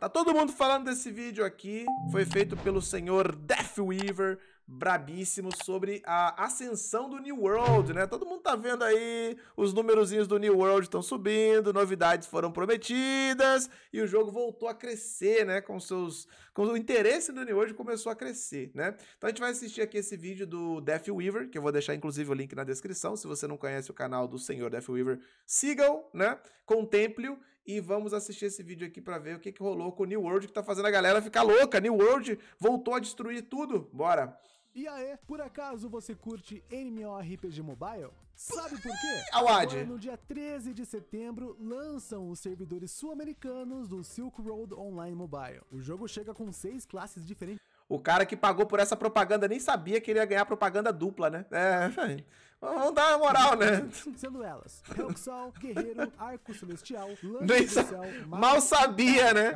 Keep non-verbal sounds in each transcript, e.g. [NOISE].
Tá todo mundo falando desse vídeo aqui. Foi feito pelo senhor Deathweaver, brabíssimo, sobre a ascensão do New World, né? Todo mundo tá vendo aí, os numerozinhos do New World estão subindo, novidades foram prometidas e o jogo voltou a crescer, né? Com seus. Com o interesse do New World começou a crescer, né? Então a gente vai assistir aqui esse vídeo do Deathweaver, que eu vou deixar inclusive o link na descrição. Se você não conhece o canal do senhor Deathweaver, sigam, né? Contemple-o e vamos assistir esse vídeo aqui para ver o que, que rolou com o New World, que tá fazendo a galera ficar louca. New World voltou a destruir tudo. Bora! E aí, por acaso você curte MMORPG Mobile? Sabe por quê? [LAUGHS] Agora, no dia 13 de setembro, lançam os servidores sul-americanos do Silk Road Online Mobile. O jogo chega com seis classes diferentes. O cara que pagou por essa propaganda nem sabia que ele ia ganhar propaganda dupla, né? É, [LAUGHS] Vamos dar moral, né? Sendo elas, Guerreiro, Arco Celestial, Mal sabia, né?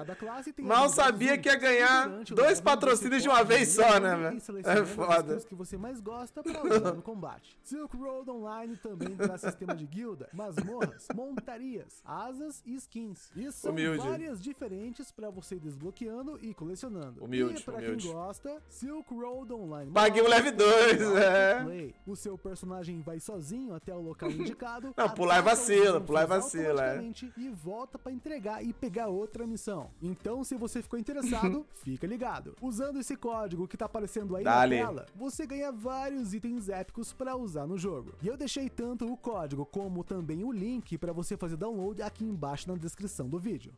Mal sabia que ia ganhar dois patrocínios de uma vez só, né, velho? É foda. que você mais gosta usar no combate. Silk Road Online também sistema de guilda, masmorras, montarias, asas e skins. E são humilde. várias diferentes você ir desbloqueando e colecionando. Humilde, e pra humilde. quem gosta, Silk Road Online. o 2, é. Play, o seu personagem vai sozinho até o local [LAUGHS] indicado. Não, pular é vacila, pular é vacila. É. E volta para entregar e pegar outra missão. Então, se você ficou interessado, [LAUGHS] fica ligado. Usando esse código que tá aparecendo aí Dale. na tela, você ganha vários itens épicos para usar no jogo. E eu deixei tanto o código como também o link para você fazer download aqui embaixo na descrição do vídeo.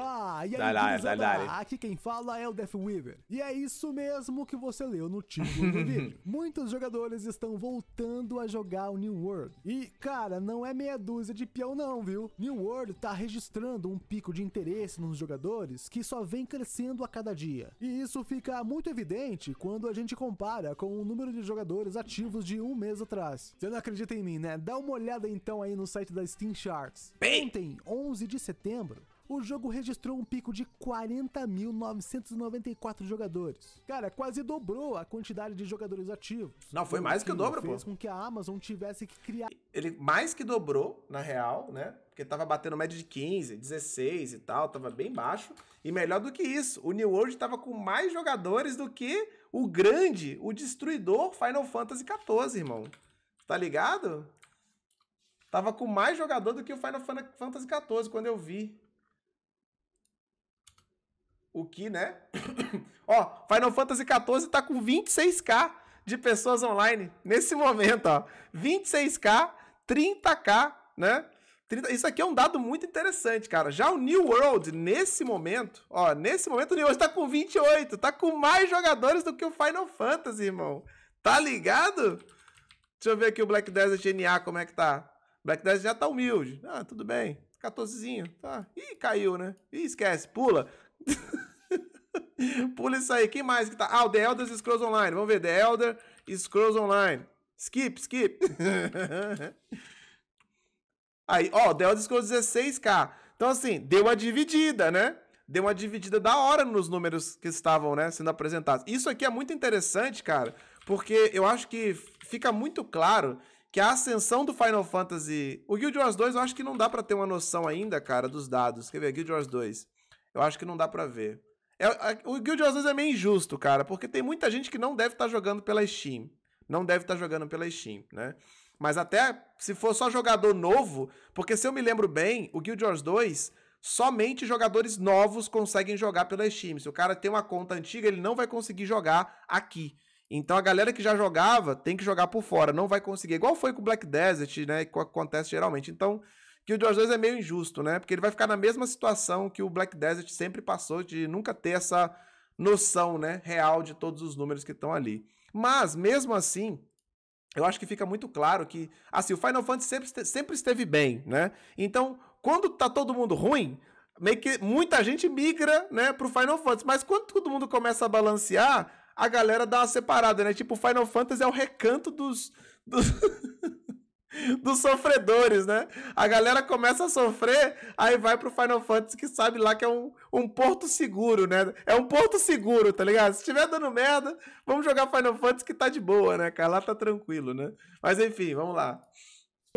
Ah, e aí, dá aqui quem fala é o Death Weaver. E é isso mesmo que você leu no título do [LAUGHS] vídeo. Muitos jogadores estão voltando a jogar o New World. E, cara, não é meia dúzia de peão não, viu? New World tá registrando um pico de interesse nos jogadores que só vem crescendo a cada dia. E isso fica muito evidente quando a gente compara com o número de jogadores ativos de um mês atrás. Você não acredita em mim, né? Dá uma olhada então aí no site da Steam Sharks. Ontem, 11 de setembro, o jogo registrou um pico de 40.994 jogadores. Cara, quase dobrou a quantidade de jogadores ativos. Não, foi mais que o dobro, fez pô. Fez com que a Amazon tivesse que criar... Ele mais que dobrou, na real, né? Porque tava batendo média de 15, 16 e tal, tava bem baixo. E melhor do que isso, o New World tava com mais jogadores do que o grande, o destruidor Final Fantasy XIV, irmão. Tá ligado? Tava com mais jogador do que o Final Fantasy XIV quando eu vi. O que, né? [COUGHS] ó, Final Fantasy XIV tá com 26k de pessoas online nesse momento, ó. 26k, 30k, né? 30... Isso aqui é um dado muito interessante, cara. Já o New World, nesse momento, ó, nesse momento o New World tá com 28, tá com mais jogadores do que o Final Fantasy, irmão. Tá ligado? Deixa eu ver aqui o Black Desert GNA, como é que tá. Black Desert já tá humilde. Ah, tudo bem. 14zinho, tá. Ih, caiu, né? Ih, esquece, pula. [LAUGHS] Pula isso aí. Quem mais que tá? Ah, o The Elder Scrolls Online. Vamos ver. The Elder Scrolls Online. Skip, skip. [LAUGHS] aí, ó, The Elder Scrolls 16k. Então, assim, deu uma dividida, né? Deu uma dividida da hora nos números que estavam, né, sendo apresentados. Isso aqui é muito interessante, cara, porque eu acho que fica muito claro que a ascensão do Final Fantasy... O Guild Wars 2 eu acho que não dá para ter uma noção ainda, cara, dos dados. Quer ver? Guild Wars 2. Eu acho que não dá para ver. É, a, o Guild Wars 2 é meio injusto, cara, porque tem muita gente que não deve estar tá jogando pela Steam. Não deve estar tá jogando pela Steam, né? Mas até se for só jogador novo, porque se eu me lembro bem, o Guild Wars 2, somente jogadores novos conseguem jogar pela Steam. Se o cara tem uma conta antiga, ele não vai conseguir jogar aqui. Então a galera que já jogava tem que jogar por fora, não vai conseguir. Igual foi com o Black Desert, né? Que acontece geralmente. Então, que o Wars 2 é meio injusto, né? Porque ele vai ficar na mesma situação que o Black Desert sempre passou, de nunca ter essa noção, né, real de todos os números que estão ali. Mas, mesmo assim, eu acho que fica muito claro que, assim, o Final Fantasy sempre, sempre esteve bem, né? Então, quando tá todo mundo ruim, meio que muita gente migra, né, pro Final Fantasy. Mas quando todo mundo começa a balancear, a galera dá uma separada, né? Tipo, o Final Fantasy é o recanto dos. dos... [LAUGHS] dos sofredores, né? A galera começa a sofrer, aí vai pro Final Fantasy que sabe lá que é um, um porto seguro, né? É um porto seguro, tá ligado? Se estiver dando merda, vamos jogar Final Fantasy que tá de boa, né, cara? Lá tá tranquilo, né? Mas enfim, vamos lá.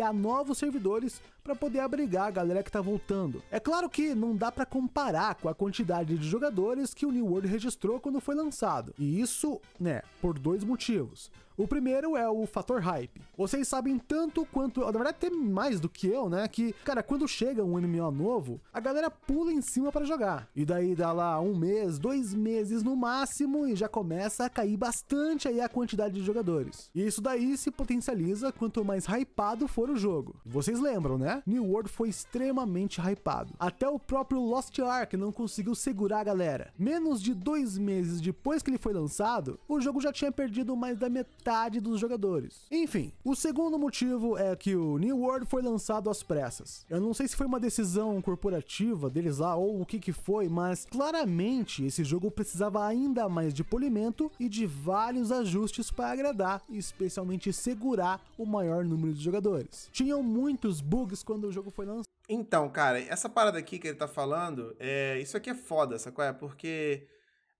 E novos servidores para poder abrigar a galera que tá voltando. É claro que não dá para comparar com a quantidade de jogadores que o New World registrou quando foi lançado. E isso, né, por dois motivos. O primeiro é o fator hype. Vocês sabem tanto quanto, na verdade até mais do que eu, né, que, cara, quando chega um MMO novo, a galera pula em cima para jogar. E daí dá lá um mês, dois meses no máximo e já começa a cair bastante aí a quantidade de jogadores. E isso daí se potencializa quanto mais hypado for o jogo. Vocês lembram, né? New World foi extremamente hypado. Até o próprio Lost Ark não conseguiu segurar a galera. Menos de dois meses depois que ele foi lançado, o jogo já tinha perdido mais da metade dos jogadores. Enfim, o segundo motivo é que o New World foi lançado às pressas. Eu não sei se foi uma decisão corporativa deles lá ou o que que foi, mas claramente esse jogo precisava ainda mais de polimento e de vários ajustes para agradar e especialmente segurar o maior número de jogadores. Tinham muitos bugs quando o jogo foi lançado. Então, cara, essa parada aqui que ele tá falando, é, isso aqui é foda, sacou? É porque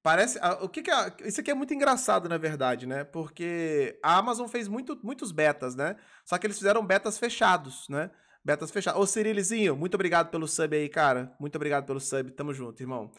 parece, o que, que é, isso aqui é muito engraçado, na verdade, né? Porque a Amazon fez muito, muitos betas, né? Só que eles fizeram betas fechados, né? Betas fechadas. Ô, Cirilizinho, muito obrigado pelo sub aí, cara. Muito obrigado pelo sub. Tamo junto, irmão.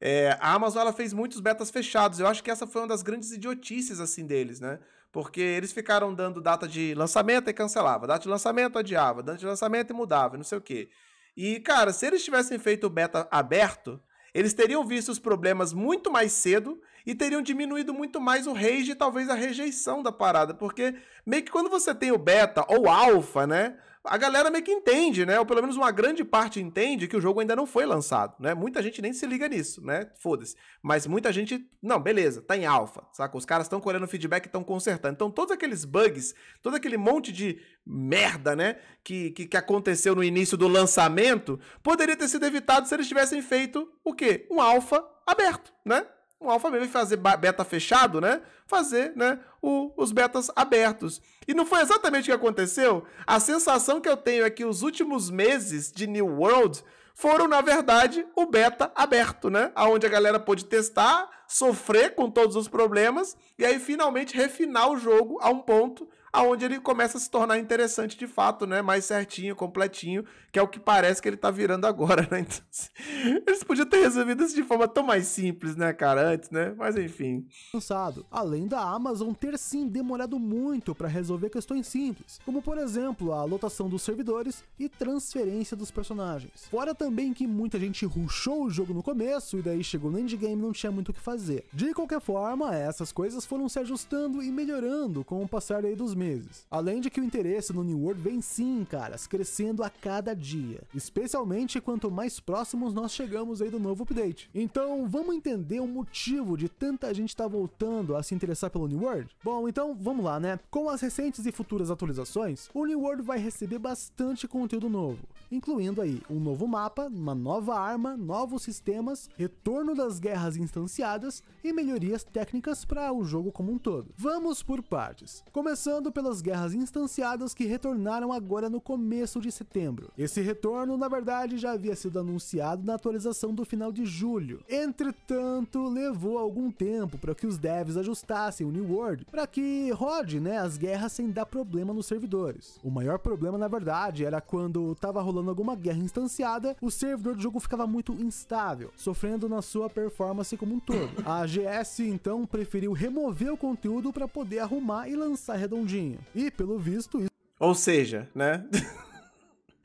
É, a Amazon ela fez muitos betas fechados. Eu acho que essa foi uma das grandes idiotices assim deles, né? Porque eles ficaram dando data de lançamento e cancelava, data de lançamento adiava, data de lançamento e mudava, não sei o quê. E, cara, se eles tivessem feito o beta aberto, eles teriam visto os problemas muito mais cedo e teriam diminuído muito mais o rage e talvez a rejeição da parada, porque meio que quando você tem o beta ou alfa, né? a galera meio que entende, né? Ou pelo menos uma grande parte entende que o jogo ainda não foi lançado, né? Muita gente nem se liga nisso, né? Foda-se. Mas muita gente, não, beleza, tá em alfa, saca? Os caras estão colhendo feedback e estão consertando. Então, todos aqueles bugs, todo aquele monte de merda, né? Que, que, que aconteceu no início do lançamento, poderia ter sido evitado se eles tivessem feito o quê? Um alfa aberto, né? um alfa mesmo fazer beta fechado, né? Fazer, né, o, os betas abertos. E não foi exatamente o que aconteceu? A sensação que eu tenho é que os últimos meses de New World foram, na verdade, o beta aberto, né? Onde a galera pôde testar, sofrer com todos os problemas e aí finalmente refinar o jogo a um ponto aonde ele começa a se tornar interessante de fato, né? Mais certinho, completinho, que é o que parece que ele tá virando agora, né? [LAUGHS] Então, assim, eles podiam ter resolvido isso de forma tão mais simples, né, cara, antes, né? Mas enfim. Lançado, além da Amazon ter sim demorado muito para resolver questões simples, como por exemplo, a lotação dos servidores e transferência dos personagens. Fora também que muita gente rushou o jogo no começo e daí chegou no endgame e não tinha muito o que fazer. De qualquer forma, essas coisas foram se ajustando e melhorando com o passar aí dos meses meses. Além de que o interesse no New World vem sim, caras, crescendo a cada dia, especialmente quanto mais próximos nós chegamos aí do novo update. Então, vamos entender o motivo de tanta gente estar tá voltando a se interessar pelo New World? Bom, então vamos lá, né? Com as recentes e futuras atualizações, o New World vai receber bastante conteúdo novo, incluindo aí um novo mapa, uma nova arma, novos sistemas, retorno das guerras instanciadas e melhorias técnicas para o jogo como um todo. Vamos por partes, começando pelas guerras instanciadas que retornaram agora no começo de setembro. Esse retorno, na verdade, já havia sido anunciado na atualização do final de julho. Entretanto, levou algum tempo para que os devs ajustassem o New World para que rode né, as guerras sem dar problema nos servidores. O maior problema, na verdade, era quando estava rolando alguma guerra instanciada, o servidor do jogo ficava muito instável, sofrendo na sua performance como um todo. A GS então preferiu remover o conteúdo para poder arrumar e lançar redondinho Jorginho. E, pelo visto, isso. Ou seja, né?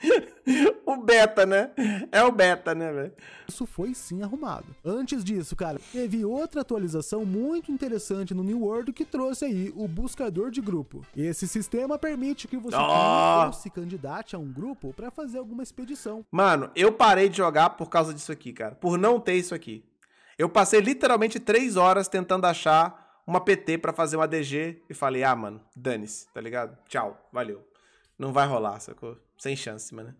[LAUGHS] o beta, né? É o beta, né, velho? Isso foi sim arrumado. Antes disso, cara, teve outra atualização muito interessante no New World que trouxe aí o buscador de grupo. Esse sistema permite que você oh! se candidate a um grupo para fazer alguma expedição. Mano, eu parei de jogar por causa disso aqui, cara. Por não ter isso aqui. Eu passei literalmente três horas tentando achar uma PT para fazer uma DG e falei, ah, mano, dane-se, tá ligado? Tchau, valeu. Não vai rolar, sacou? Sem chance, mano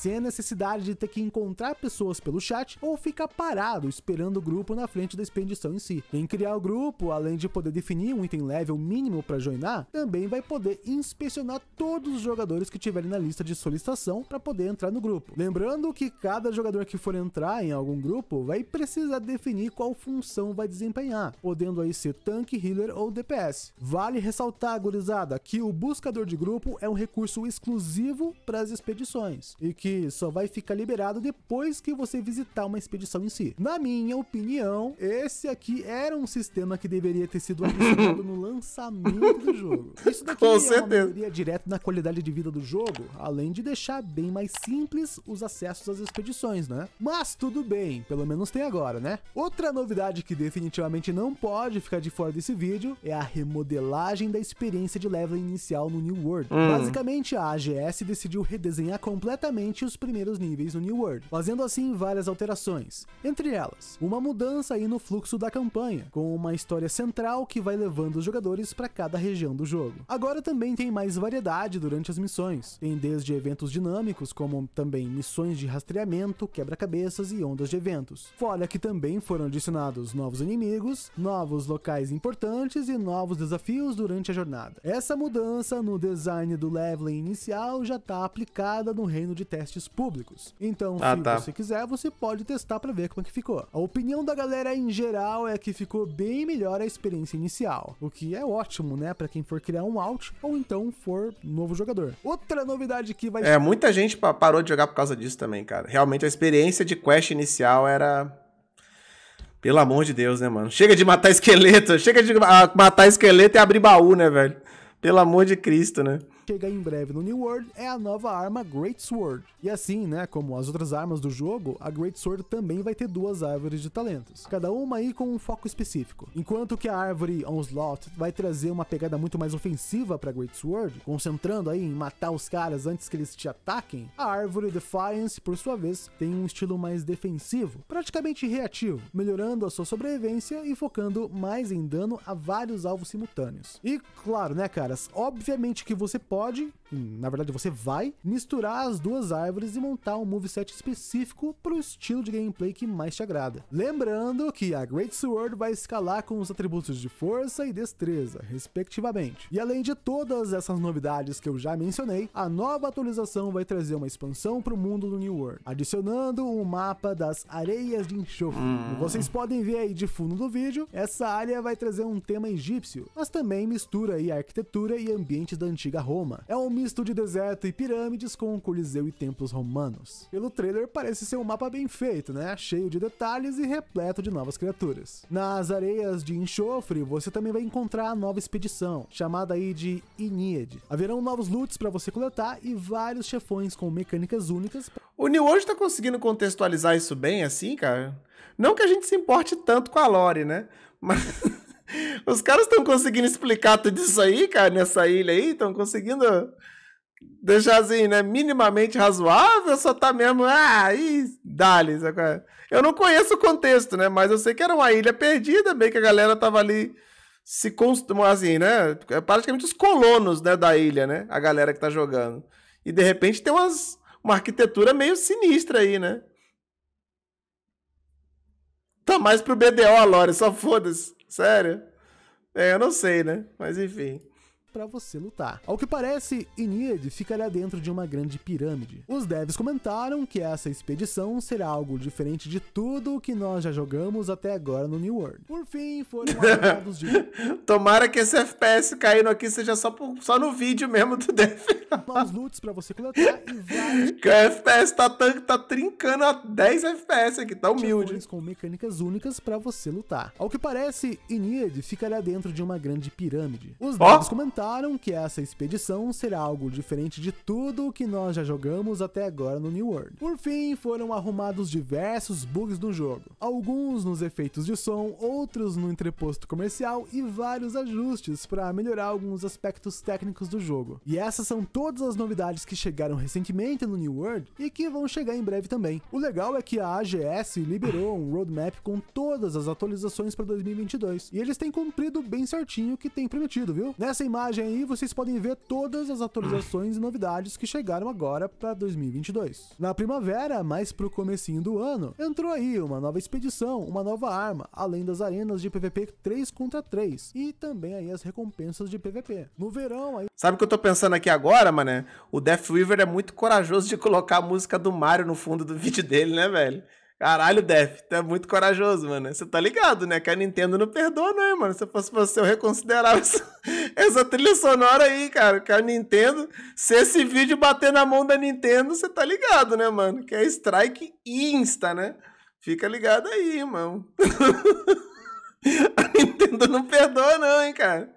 sem a necessidade de ter que encontrar pessoas pelo chat ou ficar parado esperando o grupo na frente da expedição em si. Em criar o grupo, além de poder definir um item level mínimo para joinar, também vai poder inspecionar todos os jogadores que tiverem na lista de solicitação para poder entrar no grupo. Lembrando que cada jogador que for entrar em algum grupo vai precisar definir qual função vai desempenhar, podendo aí ser tanque, healer ou DPS. Vale ressaltar, gurizada, que o buscador de grupo é um recurso exclusivo para as expedições e que que só vai ficar liberado depois que você visitar uma expedição em si. Na minha opinião, esse aqui era um sistema que deveria ter sido adicionado no [LAUGHS] lançamento do jogo. Isso daqui Com é certeza. uma melhoria direta na qualidade de vida do jogo, além de deixar bem mais simples os acessos às expedições, né? Mas tudo bem, pelo menos tem agora, né? Outra novidade que definitivamente não pode ficar de fora desse vídeo é a remodelagem da experiência de level inicial no New World. Hum. Basicamente, a AGS decidiu redesenhar completamente somente os primeiros níveis no New World, fazendo assim várias alterações. Entre elas, uma mudança aí no fluxo da campanha, com uma história central que vai levando os jogadores para cada região do jogo. Agora também tem mais variedade durante as missões, tem desde eventos dinâmicos, como também missões de rastreamento, quebra-cabeças e ondas de eventos. Fora que também foram adicionados novos inimigos, novos locais importantes e novos desafios durante a jornada. Essa mudança no design do leveling inicial já está aplicada no reino de Terra testes públicos. Então, ah, se tá. você quiser, você pode testar para ver como é que ficou. A opinião da galera em geral é que ficou bem melhor a experiência inicial, o que é ótimo, né, para quem for criar um out ou então for novo jogador. Outra novidade que vai É, muita gente parou de jogar por causa disso também, cara. Realmente a experiência de quest inicial era pelo amor de Deus, né, mano? Chega de matar esqueleto, chega de matar esqueleto e abrir baú, né, velho? Pelo amor de Cristo, né? chega em breve no New World é a nova arma Great Sword. E assim, né, como as outras armas do jogo, a Great Sword também vai ter duas árvores de talentos, cada uma aí com um foco específico. Enquanto que a árvore Onslaught vai trazer uma pegada muito mais ofensiva para Great Sword, concentrando aí em matar os caras antes que eles te ataquem, a árvore Defiance, por sua vez, tem um estilo mais defensivo, praticamente reativo, melhorando a sua sobrevivência e focando mais em dano a vários alvos simultâneos. E claro, né, caras, obviamente que você pode pode, na verdade você vai, misturar as duas árvores e montar um moveset específico para o estilo de gameplay que mais te agrada. Lembrando que a Great Sword vai escalar com os atributos de força e destreza, respectivamente. E além de todas essas novidades que eu já mencionei, a nova atualização vai trazer uma expansão para o mundo do New World, adicionando um mapa das areias de enxofre. Como hum. Vocês podem ver aí de fundo do vídeo, essa área vai trazer um tema egípcio, mas também mistura aí a arquitetura e ambientes da antiga Roma. Roma. É um misto de deserto e pirâmides com um coliseu e templos romanos. Pelo trailer parece ser um mapa bem feito, né? Cheio de detalhes e repleto de novas criaturas. Nas areias de enxofre, você também vai encontrar a nova expedição, chamada aí de Inied. Haverão novos loots para você coletar e vários chefões com mecânicas únicas. O New hoje tá conseguindo contextualizar isso bem assim, cara? Não que a gente se importe tanto com a lore, né? Mas [LAUGHS] Os caras estão conseguindo explicar tudo isso aí, cara, nessa ilha aí, estão conseguindo deixar assim, né, minimamente razoável, só tá mesmo, ah, e dá-lhe. É? Eu não conheço o contexto, né, mas eu sei que era uma ilha perdida, meio que a galera tava ali se construindo, assim, né, é praticamente os colonos, né, da ilha, né, a galera que tá jogando. E de repente tem umas, uma arquitetura meio sinistra aí, né. Tá mais pro BDO, Lore, só foda-se. Sério? É, eu não sei, né? Mas enfim para você lutar. Ao que parece, Enid ficará dentro de uma grande pirâmide. Os devs comentaram que essa expedição será algo diferente de tudo o que nós já jogamos até agora no New World. Por fim, foram avisados [LAUGHS] de... Tomara que esse FPS caindo aqui seja só, por, só no vídeo mesmo do dev. Maus loots para você coletar e vários... [LAUGHS] Que o FPS tá, tá, tá trincando a 10 FPS aqui, tá humilde. ...com mecânicas únicas para você lutar. Ao que parece, Enid ficará dentro de uma grande pirâmide. Os devs oh? comentaram que essa expedição será algo diferente de tudo o que nós já jogamos até agora no New World. Por fim, foram arrumados diversos bugs no jogo, alguns nos efeitos de som, outros no entreposto comercial e vários ajustes para melhorar alguns aspectos técnicos do jogo. E essas são todas as novidades que chegaram recentemente no New World e que vão chegar em breve também. O legal é que a AGS liberou um roadmap com todas as atualizações para 2022 e eles têm cumprido bem certinho o que tem prometido, viu? Nessa imagem imagem aí, vocês podem ver todas as atualizações e novidades que chegaram agora para 2022. Na primavera, mais pro comecinho do ano, entrou aí uma nova expedição, uma nova arma, além das arenas de PVP 3 contra 3 e também aí as recompensas de PVP. No verão aí... Sabe o que eu tô pensando aqui agora, mané? O Death Weaver é muito corajoso de colocar a música do Mario no fundo do vídeo dele, né, velho? Caralho, Def, tu é muito corajoso, mano. Você tá ligado, né? Que a Nintendo não perdoa, né, mano? Se eu fosse você, eu reconsiderava [LAUGHS] essa, essa trilha sonora aí, cara. Que a Nintendo, se esse vídeo bater na mão da Nintendo, você tá ligado, né, mano? Que é Strike Insta, né? Fica ligado aí, irmão. [LAUGHS] a Nintendo não perdoa, não, hein, cara.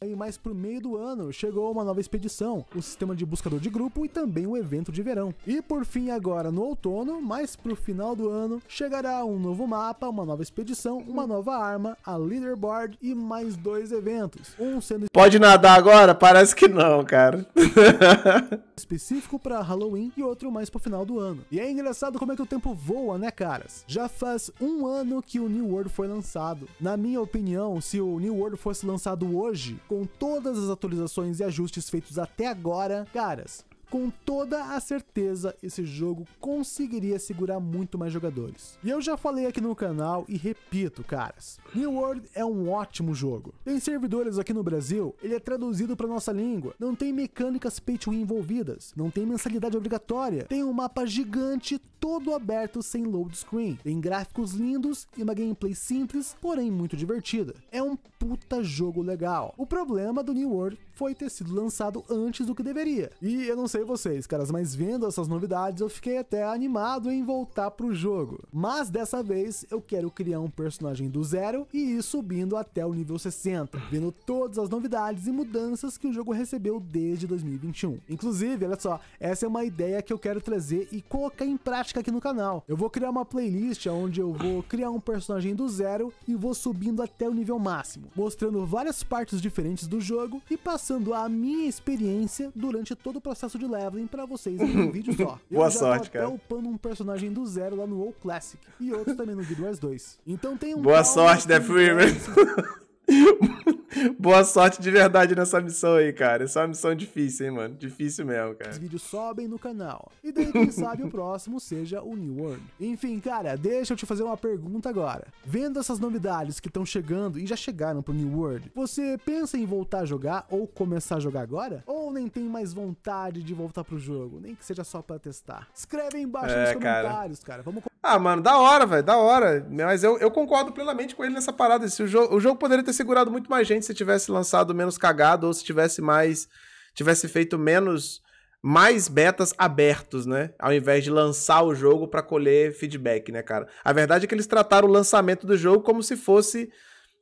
Aí mais pro meio do ano chegou uma nova expedição, o sistema de buscador de grupo e também o evento de verão. E por fim agora no outono, mais pro final do ano, chegará um novo mapa, uma nova expedição, uma nova arma, a leaderboard e mais dois eventos. Um sendo Pode nadar agora? Parece que não, cara. [LAUGHS] específico para Halloween e outro mais pro final do ano. E é engraçado como é que o tempo voa, né, caras? Já faz um ano que o New World foi lançado. Na minha opinião, se o New World fosse lançado hoje, com todas as atualizações e ajustes feitos até agora, caras, com toda a certeza esse jogo conseguiria segurar muito mais jogadores. E eu já falei aqui no canal e repito, caras, New World é um ótimo jogo. Tem servidores aqui no Brasil, ele é traduzido para nossa língua, não tem mecânicas pay to win envolvidas, não tem mensalidade obrigatória, tem um mapa gigante todo aberto sem load screen, tem gráficos lindos e uma gameplay simples, porém muito divertida. É um puta jogo legal. O problema do New World foi ter sido lançado antes do que deveria. E eu não sei sei vocês, caras, mas vendo essas novidades eu fiquei até animado em voltar pro jogo. Mas dessa vez eu quero criar um personagem do zero e ir subindo até o nível 60, vendo todas as novidades e mudanças que o jogo recebeu desde 2021. Inclusive, olha só, essa é uma ideia que eu quero trazer e colocar em prática aqui no canal. Eu vou criar uma playlist onde eu vou criar um personagem do zero e vou subindo até o nível máximo, mostrando várias partes diferentes do jogo e passando a minha experiência durante todo o processo de leveling pra vocês em um [LAUGHS] vídeo só. Eu Boa já sorte, cara. upando um personagem do zero lá no WoW Classic e outro também no Guild Wars 2. Então tem um. Boa sorte, né, Death [LAUGHS] River. [LAUGHS] Boa sorte de verdade nessa missão aí, cara. Essa é uma missão difícil, hein, mano? Difícil mesmo, cara. Os vídeos sobem no canal. E daí, quem [LAUGHS] sabe, o próximo seja o New World. Enfim, cara, deixa eu te fazer uma pergunta agora. Vendo essas novidades que estão chegando e já chegaram pro New World, você pensa em voltar a jogar ou começar a jogar agora? Ou nem tem mais vontade de voltar pro jogo? Nem que seja só pra testar. Escreve aí embaixo é, nos comentários, cara. cara. Vamos ah, mano, da hora, velho, da hora. Mas eu, eu concordo plenamente com ele nessa parada. Se o, jo o jogo poderia ter segurado muito mais gente se tivesse lançado menos cagado ou se tivesse mais. tivesse feito menos. mais betas abertos, né? Ao invés de lançar o jogo para colher feedback, né, cara? A verdade é que eles trataram o lançamento do jogo como se fosse.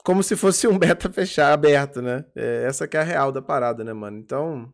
como se fosse um beta fechar aberto, né? É, essa que é a real da parada, né, mano? Então.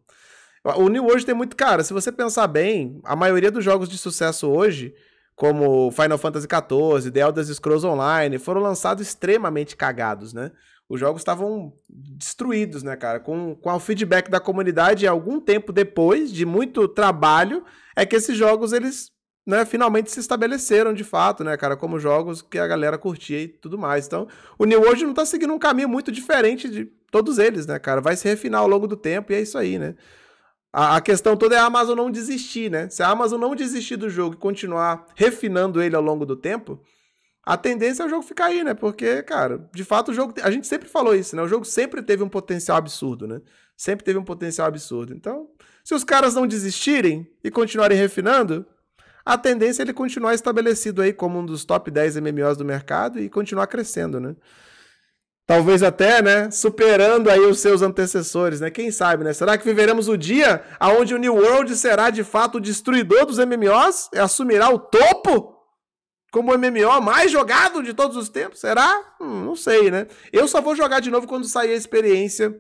O New hoje tem muito. Cara, se você pensar bem, a maioria dos jogos de sucesso hoje como Final Fantasy XIV, The Elder Scrolls Online, foram lançados extremamente cagados, né? Os jogos estavam destruídos, né, cara? Com, com o feedback da comunidade, algum tempo depois de muito trabalho, é que esses jogos eles né, finalmente se estabeleceram de fato, né, cara, como jogos que a galera curtia e tudo mais. Então, o New hoje não tá seguindo um caminho muito diferente de todos eles, né, cara? Vai se refinar ao longo do tempo e é isso aí, né? A, a, questão toda é a Amazon não desistir, né? Se a Amazon não desistir do jogo e continuar refinando ele ao longo do tempo, a tendência é o jogo ficar aí, né? Porque, cara, de fato o jogo. A gente sempre falou isso, né? O jogo sempre teve um potencial absurdo, né? Sempre teve um potencial absurdo. Então, se os caras não desistirem e continuarem refinando, a tendência é ele continuar estabelecido aí como um dos top 10 MMOs do mercado e continuar crescendo, né? talvez até, né, superando aí os seus antecessores, né? Quem sabe, né? Será que viveremos o dia aonde o New World será de fato o destruidor dos MMOs e assumirá o topo como o MMO mais jogado de todos os tempos? Será? Hum, não sei, né? Eu só vou jogar de novo quando sair a experiência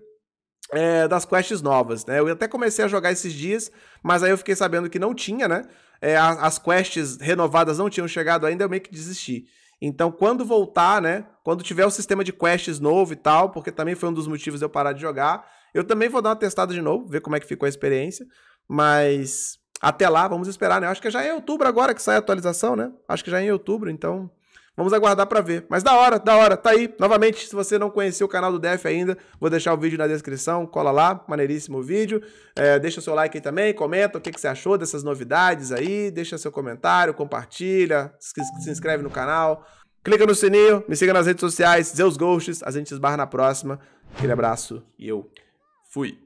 é, das quests novas, né? Eu até comecei a jogar esses dias, mas aí eu fiquei sabendo que não tinha, né? É, as quests renovadas não tinham chegado ainda, eu meio que desisti. Então, quando voltar, né? Quando tiver o sistema de quests novo e tal, porque também foi um dos motivos de eu parar de jogar, eu também vou dar uma testada de novo, ver como é que ficou a experiência. Mas até lá, vamos esperar, né? Acho que já é outubro agora que sai a atualização, né? Acho que já é em outubro, então Vamos aguardar para ver. Mas da hora, da hora, tá aí. Novamente, se você não conheceu o canal do Def ainda, vou deixar o vídeo na descrição, cola lá, maneiríssimo vídeo. É, deixa o seu like aí também, comenta o que, que você achou dessas novidades aí, deixa seu comentário, compartilha, se inscreve no canal, clica no sininho, me siga nas redes sociais, Zeus Ghosts, a gente se esbarra na próxima. Aquele abraço e eu fui.